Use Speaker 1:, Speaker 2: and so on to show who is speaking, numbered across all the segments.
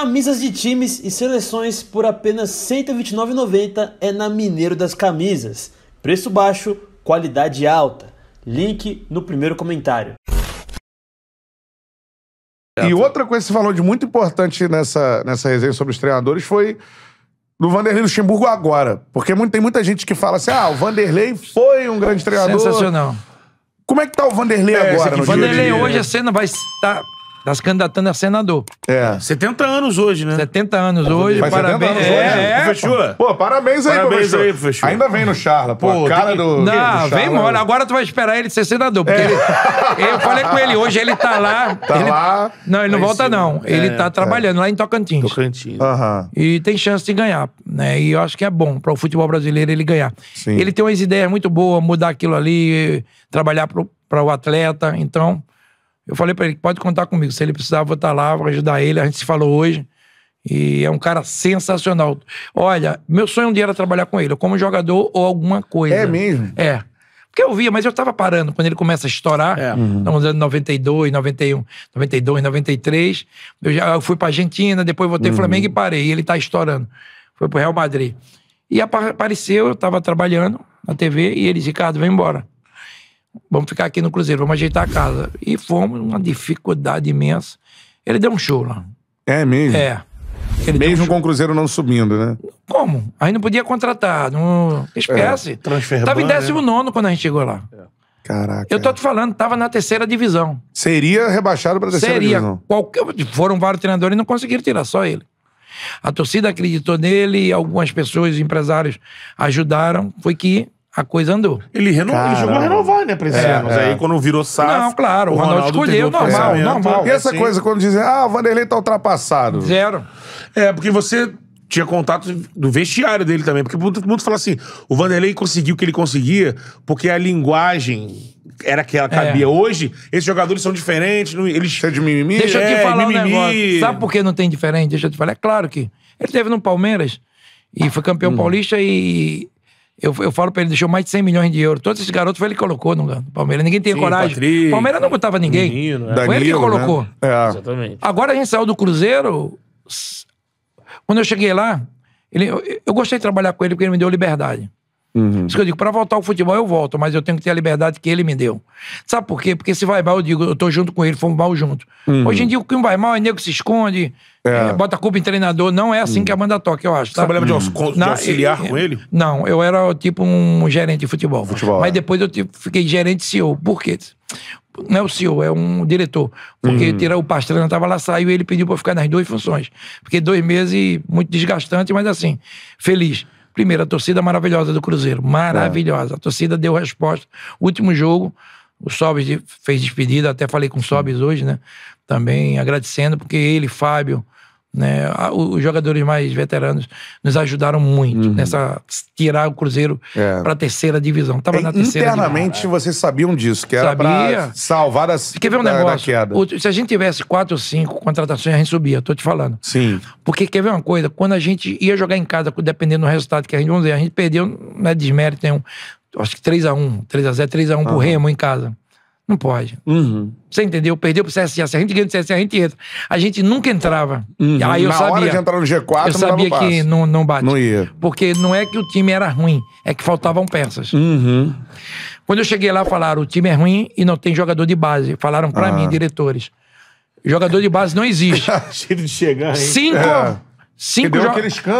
Speaker 1: Camisas de times e seleções por apenas R$ 129,90 é na Mineiro das Camisas. Preço baixo, qualidade alta. Link no primeiro comentário. E outra coisa que você falou de muito importante nessa, nessa resenha sobre os treinadores foi do Vanderlei Luxemburgo agora. Porque muito, tem muita gente que fala assim: ah, o Vanderlei foi um grande treinador. Sensacional. Como é que tá o Vanderlei é, agora? O Vanderlei hoje a é
Speaker 2: cena vai estar. Tá se candidatando a senador. É. 70 anos hoje, né? 70 anos hoje, Faz parabéns. 70 anos hoje. É, é Fechou? Pô, parabéns aí, parabéns aí,
Speaker 1: professor. Ainda vem no Charla, pô. pô cara tem... do. Não, do Charla, vem mora. Agora tu vai esperar ele ser senador. Porque é. ele...
Speaker 2: eu falei com ele hoje, ele tá lá. Tá ele... lá. Não, ele não volta, não. Ele é, tá é. trabalhando é. lá em Tocantins. Tocantins. Aham. E tem chance de ganhar, né? E eu acho que é bom para o futebol brasileiro ele ganhar. Sim. Ele tem umas ideias muito boas, mudar aquilo ali, trabalhar para o atleta. Então. Eu falei para ele que pode contar comigo. Se ele precisar, vou estar tá lá, vou ajudar ele. A gente se falou hoje. E é um cara sensacional. Olha, meu sonho um dia era trabalhar com ele, como jogador ou alguma coisa. É mesmo? É. Porque eu via, mas eu tava parando quando ele começa a estourar. É. Uhum. Então, nos anos 92, 91, 92, 93. Eu, já, fui pra Argentina, depois voltei uhum. Flamengo e parei. E ele tá estourando. Foi pro Real Madrid. E apareceu, eu tava trabalhando na TV, e ele disse, Ricardo, vem embora. Vamos ficar aqui no Cruzeiro, vamos ajeitar a casa. E fomos, uma dificuldade imensa. Ele deu um show lá. É mesmo? É.
Speaker 1: Ele Mesmo um com o Cruzeiro não subindo, né?
Speaker 2: Como? Aí não podia contratar, não espécie. É, transfer Tava em 19 né? quando a gente chegou lá. É. Caraca. Eu tô te falando, tava na terceira divisão.
Speaker 1: Seria rebaixado pra terceira Seria. divisão.
Speaker 2: Qualquer... Foram vários treinadores e não conseguiram tirar, só ele. A torcida acreditou nele, algumas pessoas, empresários ajudaram. Foi que a coisa andou. Ele, renovou Ele jogou a renovar, né, pra é, É. Aí quando virou SAF. Não, claro, o Ronaldo, Ronaldo escolheu, normal, normal. E essa coisa
Speaker 1: quando dizem, ah, o Vanderlei tá ultrapassado? Zero. É, porque você tinha contato do vestiário dele também. Porque muito, muito fala assim: o Vanderlei conseguiu o que ele conseguia porque a linguagem era que ela é. cabia. É. Hoje, esses jogadores são diferentes, não, eles são é de mimimi. Deixa eu te é, falar mimimi. um negócio.
Speaker 2: Sabe por que não tem diferente? Deixa eu te falar. É claro que. Ele teve no Palmeiras e foi campeão hum. paulista e eu, eu falo pra ele, deixou mais de 100 milhões de euros. Todos esses garotos foi ele que colocou no, no Palmeiras. Ninguém tem coragem. Patrick, Palmeiras não botava ninguém. Menino, é. Foi ele que né? colocou. Né?
Speaker 1: É. Exatamente.
Speaker 2: Agora a gente saiu do Cruzeiro. Quando eu cheguei lá, ele, eu, eu gostei de trabalhar com ele porque ele me deu liberdade. Uhum. Isso que eu digo, para voltar ao futebol eu volto, mas eu tenho que ter a liberdade que ele me deu. Sabe por quê? Porque se vai mal, eu digo, eu tô junto com ele, fomos mal junto. Uhum. Hoje em dia, o que vai mal é nego que se esconde, é. É, bota a culpa em treinador. Não é assim uhum. que a banda toca, eu acho. Tá? Você trabalhava de, uhum. de auxiliar Na, com ele? Não, eu era tipo um gerente de futebol. futebol mas é. depois eu tipo, fiquei gerente CEO. Por quê? não é o CEO, é um diretor. Porque uhum. tirar o Pastrana tava lá, saiu e ele pediu para ficar nas duas funções. Fiquei dois meses, muito desgastante, mas assim, feliz. Primeiro, a torcida maravilhosa do Cruzeiro. Maravilhosa. É. A torcida deu resposta. Último jogo, o Sobis fez despedida, até falei com o Sobis hoje, né? Também agradecendo, porque ele, Fábio, né? Os jogadores mais veteranos nos ajudaram muito uhum. nessa tirar o Cruzeiro é. para a terceira divisão. Tava é, na terceira internamente
Speaker 1: divisão. vocês sabiam disso, que era para salvar as Quer ver um negócio? O,
Speaker 2: se a gente tivesse quatro ou cinco contratações, a gente subia, tô te falando. Sim. Porque quer ver uma coisa? Quando a gente ia jogar em casa, dependendo do resultado que a gente vamos dizer, a gente perdeu, não é desmérito nenhum. Acho que 3x1, 3x0, 3x1 uhum. pro Remo em casa. Não pode. Uhum. Você entendeu? Perdeu pro CSA. Se a gente ganha do CSA, a gente entra. A gente nunca entrava. Uhum. Aí eu Na sabia, hora de entrar no G4, eu sabia que não, não bate. Não ia. Porque não é que o time era ruim, é que faltavam peças. Uhum. Quando eu cheguei lá, falaram: o time é ruim e não tem jogador de base. Falaram para ah. mim, diretores. Jogador de base não existe. Cheiro de chegar, hein? Cinco. É. Cinco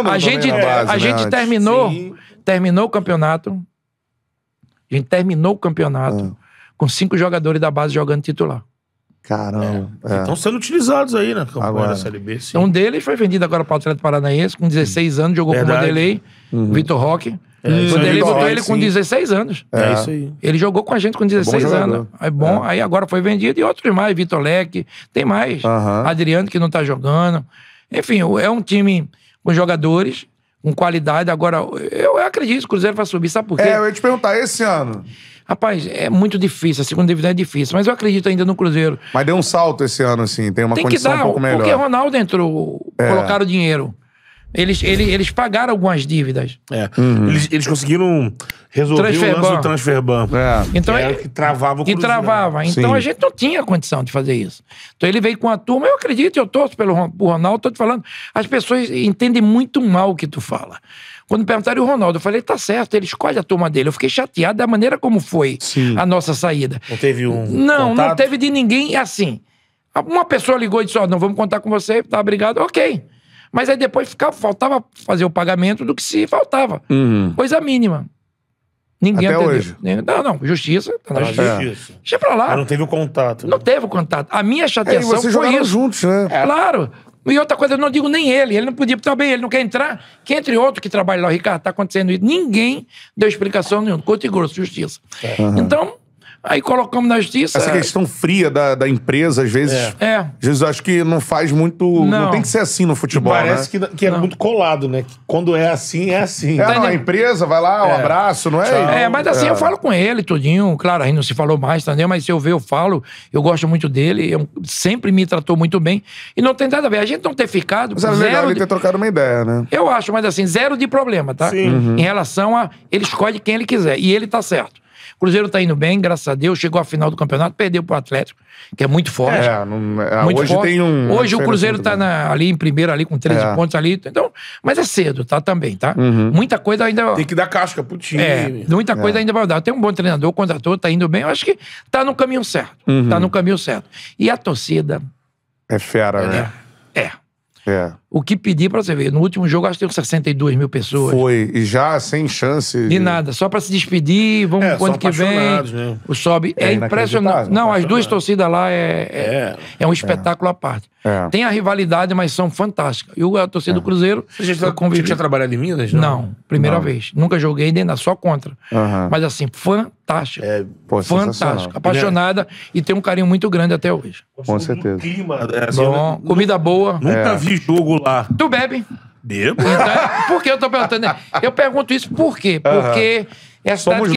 Speaker 2: A gente, é, base, a né? gente terminou, terminou o campeonato. A gente terminou o campeonato. Ah com cinco jogadores da base jogando titular. Caramba. Estão é. é. Então sendo utilizados aí na campanha agora. da Série B. Sim. Então, um deles foi vendido agora para o Atlético Paranaense, com 16 anos, jogou Verdade. com o Vanderlei, uhum. Vitor Roque. É, o Vanderlei botou ele com 16 anos. É. é. isso aí. Ele jogou com a gente com 16 anos. É bom, é aí agora foi vendido. E outros mais, Vitor Leque, tem mais. Uhum. Adriano, que não está jogando. Enfim, é um time com jogadores, com qualidade. Agora, eu acredito que o Cruzeiro vai subir, sabe por quê? É, eu ia te perguntar, esse ano... Rapaz, é muito difícil. A segunda divisão é difícil. Mas eu
Speaker 1: acredito ainda no Cruzeiro. Mas deu um salto esse ano, assim. Tem uma tem condição dar, um pouco melhor. Porque
Speaker 2: Ronaldo entrou, é. colocaram dinheiro. Eles, eles, eles pagaram algumas dívidas. É.
Speaker 1: Uhum. Eles, eles conseguiram resolver transfer o lance ban. do transferban. É. Então, que, era, é- que
Speaker 2: travava o Que travava. Então Sim. a gente não tinha condição de fazer isso. Então ele veio com a turma, eu acredito, eu torço pelo Ronaldo, tô te falando. As pessoas entendem muito mal o que tu fala. Quando perguntaram o Ronaldo, eu falei, tá certo, ele escolhe a turma dele. Eu fiquei chateado da maneira como foi Sim. a nossa saída. Não teve um. Não, contato? não teve de ninguém é assim. Uma pessoa ligou e disse: Ó, oh, não vamos contar com você, tá, obrigado, ok. Mas aí depois ficava, faltava fazer o pagamento do que se faltava. Uhum. Coisa mínima. Ninguém Até atendeu. hoje. Não, não. Justiça. Tá na justiça. justiça. Deixa pra lá. Mas não teve o contato. Não né? teve o contato. A minha chateação é, e vocês foi isso.
Speaker 1: juntos, né? É.
Speaker 2: Claro. E outra coisa, eu não digo nem ele, ele não podia também, ele não quer entrar. Que entre outro que trabalha lá, o Ricardo, está acontecendo isso. Ninguém deu explicação nenhuma. Curto e grosso, justiça. Uhum. Então, Aí colocamos na justiça. Essa é. questão
Speaker 1: fria da, da empresa, às vezes. É. Jesus, é. acho que não faz muito. Não. não, tem que ser assim no futebol. E né? parece né? que, que é não. muito colado, né? Que quando é assim, é assim. É, tá não, a empresa vai lá, um é. abraço, não é? Tchau. É, mas assim eu é. falo
Speaker 2: com ele tudinho. Claro, aí não se falou mais, também. Tá, né? Mas se eu ver, eu falo. Eu gosto muito dele. Eu, sempre me tratou muito bem. E não tem nada a ver. A gente não ter ficado. Mas era zero legal ele de... ter
Speaker 1: trocado uma ideia, né?
Speaker 2: Eu acho, mas assim, zero de problema, tá? Sim. Uhum. Em relação a. Ele escolhe quem ele quiser. E ele tá certo. O Cruzeiro tá indo bem, graças a Deus. Chegou à final do campeonato, perdeu pro Atlético, que é muito forte. É, não, é, muito hoje forte. tem um. Hoje o Cruzeiro tá na, ali em primeiro, ali com 13 é. pontos ali. Então, mas é cedo, tá? Também, tá? Uhum. Muita coisa ainda. Tem que dar casca pro
Speaker 1: time. É, muita coisa é.
Speaker 2: ainda vai dar. Tem um bom treinador, contratou, tá indo bem. Eu acho que tá no caminho certo. Tá uhum. Tá no caminho certo. E a torcida.
Speaker 1: É fera, é, né? É. É
Speaker 2: o que pedir para você ver. No último jogo, acho que tem 62 mil pessoas.
Speaker 1: Foi, e já sem chance. De, de nada,
Speaker 2: só para se despedir, vamos é, quando que vem. Né? O sobe. É, é impressionante. Não, as duas torcidas lá é, é, é, é um espetáculo à parte. É. Tem a rivalidade, mas são fantásticas. E a torcida do é. Cruzeiro. Você já, convivi... tinha trabalhado em Minas? Não, não primeira não. vez. Nunca joguei dentro, só contra. Mas assim, fantástico É, pô, fantástico. Apaixonada e tem um carinho muito grande até hoje.
Speaker 1: Com certeza. Clima, assim, Bom,
Speaker 2: comida boa. Nunca vi
Speaker 1: jogo Tu bebe? Bebo. Então,
Speaker 2: por que eu tô perguntando? Eu pergunto isso por quê? Porque... É a cidade Somos